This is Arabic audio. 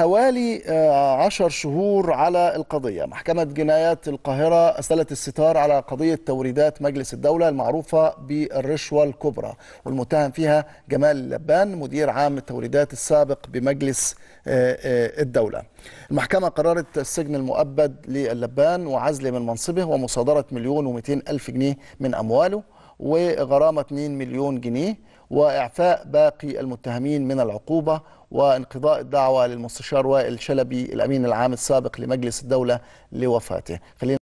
حوالي آه، عشر شهور على القضية محكمة جنايات القاهرة أسلت الستار على قضية توريدات مجلس الدولة المعروفة بالرشوة الكبرى والمتهم فيها جمال لبان مدير عام التوريدات السابق بمجلس آه، آه، الدولة المحكمة قررت السجن المؤبد للبان وعزله من منصبه ومصادرة مليون ومئتين ألف جنيه من أمواله وغرامة 2 مليون جنيه وإعفاء باقي المتهمين من العقوبة وانقضاء الدعوة للمستشار وائل شلبي الأمين العام السابق لمجلس الدولة لوفاته خلينا